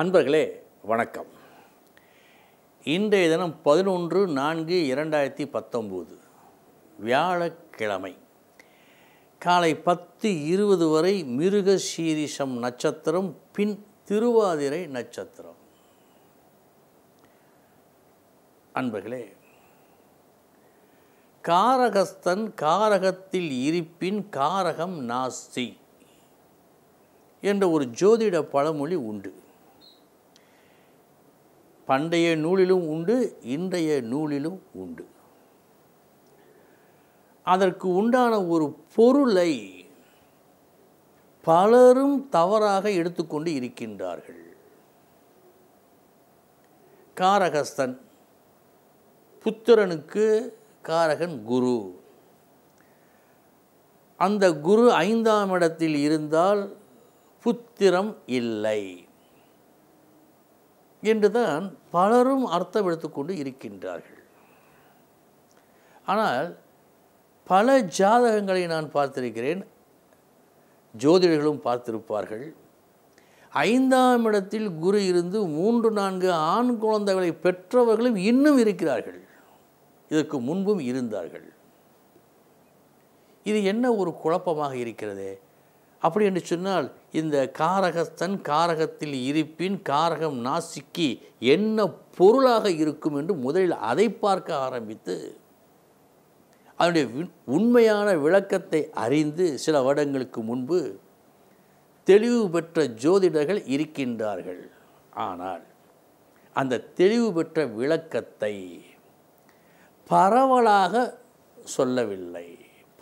அன்பர்களே வணக்கம் இன்றைய தினம் பதினொன்று நான்கு இரண்டாயிரத்தி பத்தொம்போது வியாழக்கிழமை காலை பத்து இருபது வரை மிருக சீரிஷம் நட்சத்திரம் பின் திருவாதிரை நட்சத்திரம் அன்பர்களே காரகஸ்தன் காரகத்தில் இருப்பின் காரகம் நாஸ்தி என்ற ஒரு ஜோதிட பழமொழி உண்டு பண்டைய நூலிலும் உண்டு இன்றைய நூலிலும் உண்டு அதற்கு உண்டான ஒரு பொருளை பலரும் தவறாக எடுத்துக்கொண்டு இருக்கின்றார்கள் காரகஸ்தன் புத்திரனுக்கு காரகன் குரு அந்த குரு ஐந்தாம் இடத்தில் இருந்தால் புத்திரம் இல்லை என்றுதான் பலரும் அர்த்தம் எடுத்துக்கொண்டு இருக்கின்றார்கள் ஆனால் பல ஜாதகங்களை நான் பார்த்திருக்கிறேன் ஜோதிடர்களும் பார்த்திருப்பார்கள் ஐந்தாம் இடத்தில் குரு இருந்து மூன்று நான்கு ஆண் குழந்தைகளை பெற்றவர்களும் இன்னும் இருக்கிறார்கள் இதற்கு முன்பும் இருந்தார்கள் இது என்ன ஒரு குழப்பமாக இருக்கிறதே அப்படி என்று சொன்னால் இந்த காரகஸ்தன் காரகத்தில் இருப்பின் காரகம் நாசிக்கு என்ன பொருளாக இருக்கும் என்று முதலில் அதை பார்க்க ஆரம்பித்து அதனுடைய உண்மையான விளக்கத்தை அறிந்து சில வருடங்களுக்கு முன்பு தெளிவு பெற்ற ஜோதிடர்கள் இருக்கின்றார்கள் ஆனால் அந்த தெளிவு பெற்ற விளக்கத்தை பரவலாக சொல்லவில்லை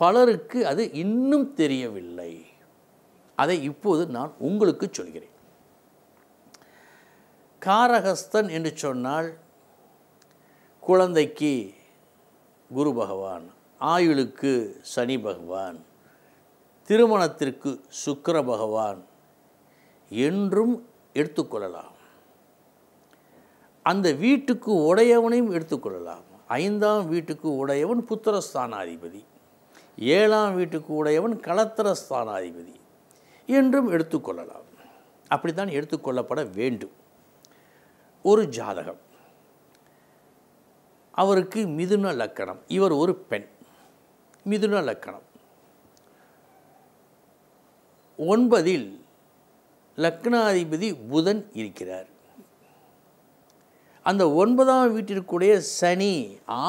பலருக்கு அது இன்னும் தெரியவில்லை அதை இப்போது நான் உங்களுக்கு சொல்கிறேன் காரகஸ்தன் என்று சொன்னால் குழந்தைக்கு குரு பகவான் ஆயுளுக்கு சனி பகவான் திருமணத்திற்கு சுக்கர பகவான் என்றும் எடுத்துக்கொள்ளலாம் அந்த வீட்டுக்கு உடையவனையும் எடுத்துக்கொள்ளலாம் ஐந்தாம் வீட்டுக்கு உடையவன் புத்திரஸ்தானாதிபதி ஏழாம் வீட்டுக்கு உடையவன் கலத்திரஸ்தானாதிபதி என்றும் எடுத்துக்கொள்ளலாம் அப்படித்தான் எடுத்துக்கொள்ளப்பட வேண்டும் ஒரு ஜாதகம் அவருக்கு மிதுன லக்கணம் இவர் ஒரு பெண் மிதுன லக்கணம் ஒன்பதில் லக்னாதிபதி புதன் இருக்கிறார் அந்த ஒன்பதாம் வீட்டிற்குடைய சனி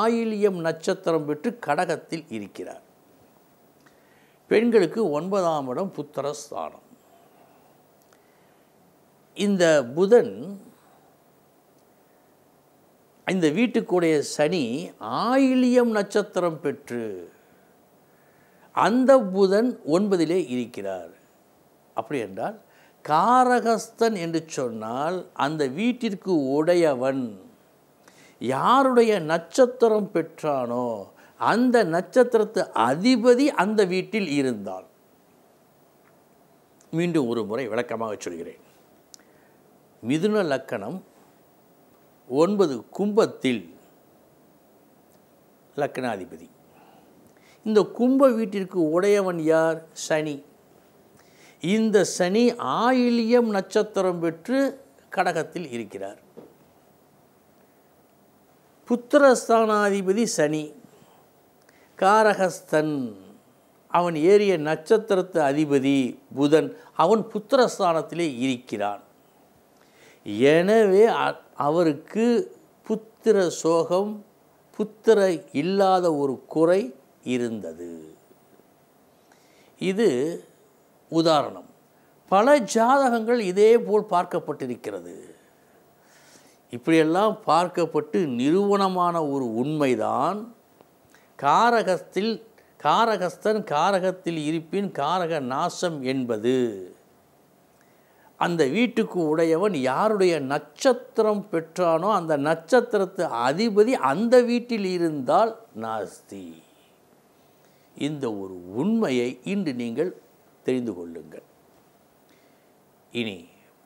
ஆயிலியம் நட்சத்திரம் பெற்று கடகத்தில் இருக்கிறார் பெண்களுக்கு ஒன்பதாம் இடம் புத்திரஸ்தானம் இந்த புதன் இந்த வீட்டுக்குடைய சனி ஆயிலியம் நட்சத்திரம் பெற்று அந்த புதன் ஒன்பதிலே இருக்கிறார் அப்படி என்றால் காரகஸ்தன் என்று சொன்னால் அந்த வீட்டிற்கு உடையவன் யாருடைய நட்சத்திரம் பெற்றானோ அந்த நட்சத்திரத்து அதிபதி அந்த வீட்டில் இருந்தால் மீண்டும் ஒரு முறை விளக்கமாக சொல்கிறேன் மிதுன லக்கணம் ஒன்பது கும்பத்தில் லக்னாதிபதி இந்த கும்ப வீட்டிற்கு உடையவன் யார் சனி இந்த சனி ஆயிலியம் நட்சத்திரம் பெற்று கடகத்தில் இருக்கிறார் புத்திரஸ்தானாதிபதி சனி காரகஸ்தன் அவன் ஏறிய நட்சத்திரத்து அதிபதி புதன் அவன் புத்திரஸ்தானத்திலே இருக்கிறான் எனவே அவருக்கு புத்திர சோகம் புத்திர இல்லாத ஒரு குறை இருந்தது இது உதாரணம் பல ஜாதகங்கள் இதே போல் பார்க்கப்பட்டிருக்கிறது இப்படியெல்லாம் பார்க்கப்பட்டு நிறுவனமான ஒரு உண்மைதான் காரகத்தில் காரகஸ்தன் காரகத்தில் இருப்பின் காரக நாசம் என்பது அந்த வீட்டுக்கு உடையவன் யாருடைய நட்சத்திரம் பெற்றானோ அந்த நட்சத்திரத்து அதிபதி அந்த வீட்டில் இருந்தால் நாஸ்தி இந்த ஒரு உண்மையை இன்று நீங்கள் தெரிந்து கொள்ளுங்கள் இனி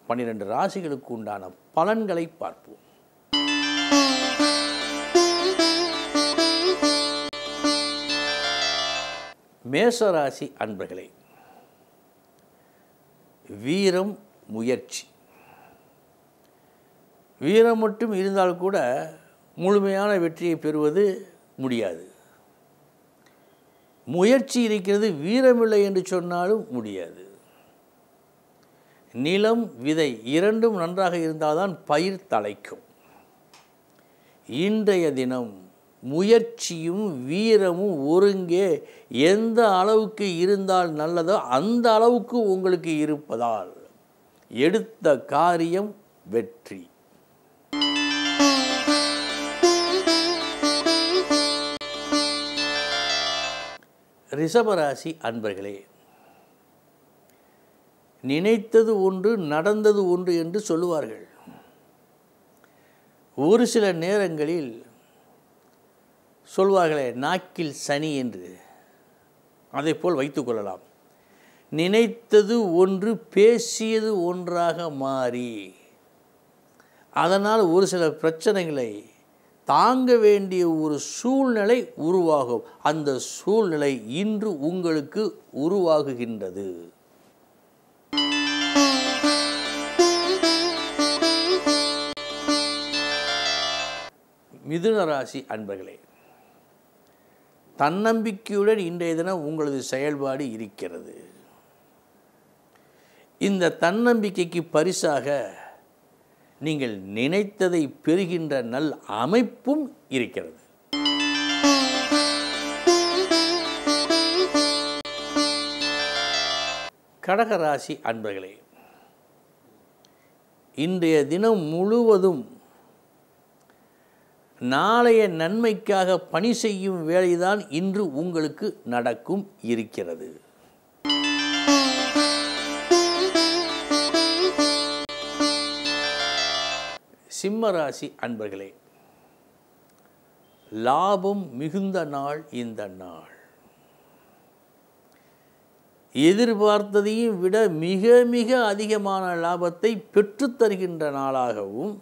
பன்னிரண்டு ராசிகளுக்கு உண்டான பலன்களை பார்ப்போம் மேசராசி அன்பர்களே வீரம் முயற்சி வீரம் மட்டும் இருந்தால் கூட முழுமையான வெற்றியை பெறுவது முடியாது முயற்சி இருக்கிறது வீரமில்லை என்று சொன்னாலும் முடியாது நிலம் விதை இரண்டும் நன்றாக இருந்தால்தான் பயிர் தலைக்கும் இன்றைய தினம் முயற்சியும் வீரமும் ஒருங்கே எந்த அளவுக்கு இருந்தால் நல்லதோ அந்த அளவுக்கு உங்களுக்கு இருப்பதால் எடுத்த காரியம் வெற்றி ரிஷபராசி அன்பர்களே நினைத்தது ஒன்று நடந்தது ஒன்று என்று சொல்லுவார்கள் ஒரு சில நேரங்களில் சொல்வார்களே நாக்கில் சனி என்று அதை போல் வைத்துக்கொள்ளலாம் நினைத்தது ஒன்று பேசியது ஒன்றாக மாறி அதனால் ஒரு சில பிரச்சனைகளை தாங்க வேண்டிய ஒரு சூழ்நிலை உருவாகும் அந்த சூழ்நிலை இன்று உங்களுக்கு உருவாகுகின்றது மிதுன ராசி அன்பர்களே தன்னம்பிக்கையுடன் இன்றைய தினம் உங்களது செயல்பாடு இருக்கிறது இந்த தன்னம்பிக்கைக்கு பரிசாக நீங்கள் நினைத்ததை பெறுகின்ற நல் அமைப்பும் இருக்கிறது கடகராசி அன்பர்களே இன்றைய தினம் முழுவதும் நாளைய நன்மைக்காக பணி செய்யும் வேலைதான் இன்று உங்களுக்கு நடக்கும் இருக்கிறது சிம்மராசி அன்பர்களே லாபம் மிகுந்த நாள் இந்த நாள் எதிர்பார்த்ததையும் விட மிக மிக அதிகமான லாபத்தை பெற்றுத்தருகின்ற நாளாகவும்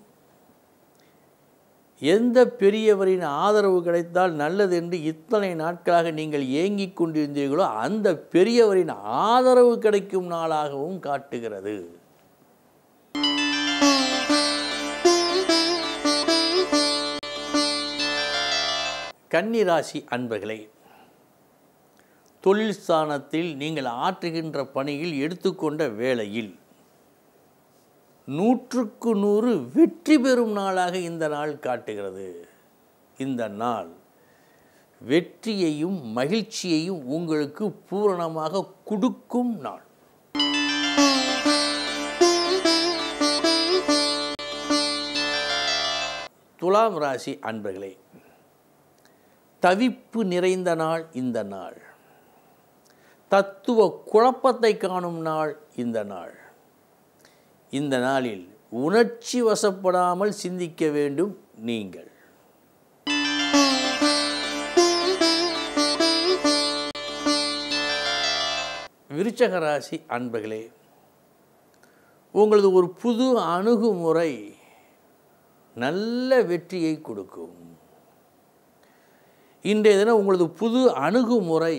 எந்த பெரியவரின் ஆதரவு கிடைத்தால் நல்லது என்று இத்தனை நாட்களாக நீங்கள் ஏங்கி கொண்டிருந்தீர்களோ அந்த பெரியவரின் ஆதரவு கிடைக்கும் நாளாகவும் காட்டுகிறது கன்னிராசி அன்பர்களே தொழில் ஸ்தானத்தில் நீங்கள் ஆற்றுகின்ற பணியில் எடுத்துக்கொண்ட வேளையில் நூற்றுக்கு நூறு வெற்றி பெறும் நாளாக இந்த நாள் காட்டுகிறது இந்த நாள் வெற்றியையும் மகிழ்ச்சியையும் உங்களுக்கு பூரணமாக கொடுக்கும் நாள் துலாம் ராசி அன்பர்களே தவிப்பு நிறைந்த நாள் இந்த நாள் தத்துவ குழப்பத்தை காணும் நாள் இந்த நாள் இந்த நாளில் உணர்ச்சி வசப்படாமல் சிந்திக்க வேண்டும் நீங்கள் விருச்சக ராசி அன்பர்களே உங்களது ஒரு புது அணுகுமுறை நல்ல வெற்றியை கொடுக்கும் இன்றைய தினம் உங்களது புது அணுகுமுறை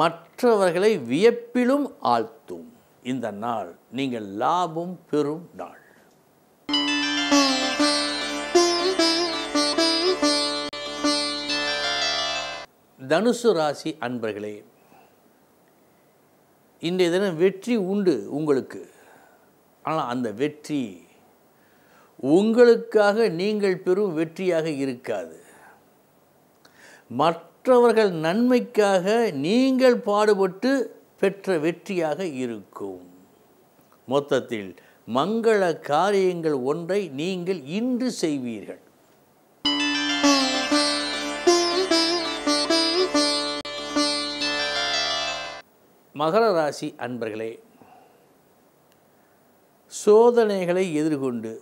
மற்றவர்களை வியப்பிலும் ஆழ்த்தும் இந்த நாள் நீங்கள் லாபம் பெறும் நாள் தனுசு ராசி அன்பர்களே இன்றைய தினம் வெற்றி உண்டு உங்களுக்கு ஆனால் அந்த வெற்றி உங்களுக்காக நீங்கள் பெறும் வெற்றியாக இருக்காது மற்றவர்கள் நன்மைக்காக நீங்கள் பாடுபட்டு பெற்ற வெற்றியாக இருக்கும் மொத்தத்தில் மங்கள காரியங்கள் ஒன்றை நீங்கள் இன்று செய்வீர்கள் மகர ராசி அன்பர்களே சோதனைகளை எதிர்கொண்டு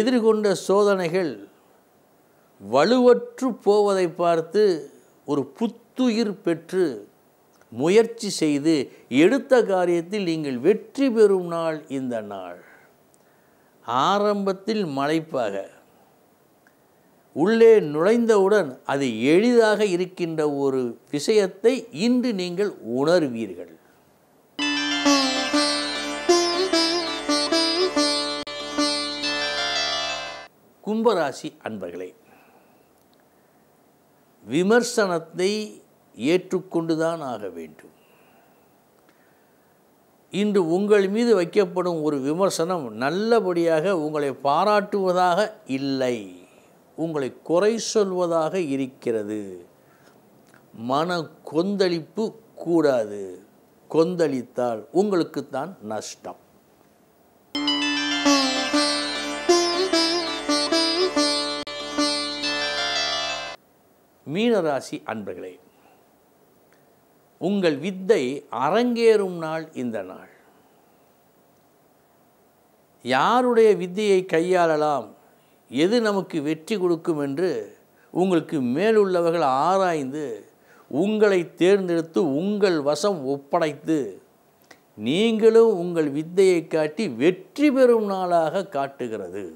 எதிர்கொண்ட சோதனைகள் வலுவற்று போவதை பார்த்து ஒரு புத்துயிர் பெற்று முயற்சி செய்து எடுத்த காரியத்தில் நீங்கள் வெற்றி பெறும் நாள் இந்த நாள் ஆரம்பத்தில் மலைப்பாக உள்ளே நுழைந்தவுடன் அது எளிதாக இருக்கின்ற ஒரு விஷயத்தை இன்று நீங்கள் உணர்வீர்கள் கும்பராசி அன்பர்களே விமர்சனத்தை ஏற்றுக்கொண்டுதான் ஆக வேண்டும் இன்று உங்கள் மீது வைக்கப்படும் ஒரு விமர்சனம் நல்லபடியாக உங்களை பாராட்டுவதாக இல்லை உங்களை குறை சொல்வதாக இருக்கிறது மன கொந்தளிப்பு கூடாது கொந்தளித்தால் உங்களுக்குத்தான் நஷ்டம் மீனராசி அன்பர்களே உங்கள் வித்தை அரங்கேறும் நாள் இந்த நாள் யாருடைய வித்தையை கையாளலாம் எது நமக்கு வெற்றி கொடுக்கும் என்று உங்களுக்கு மேலுள்ளவர்கள் ஆராய்ந்து உங்களை தேர்ந்தெடுத்து உங்கள் வசம் ஒப்படைத்து நீங்களும் உங்கள் வித்தையை காட்டி வெற்றி பெறும் நாளாக காட்டுகிறது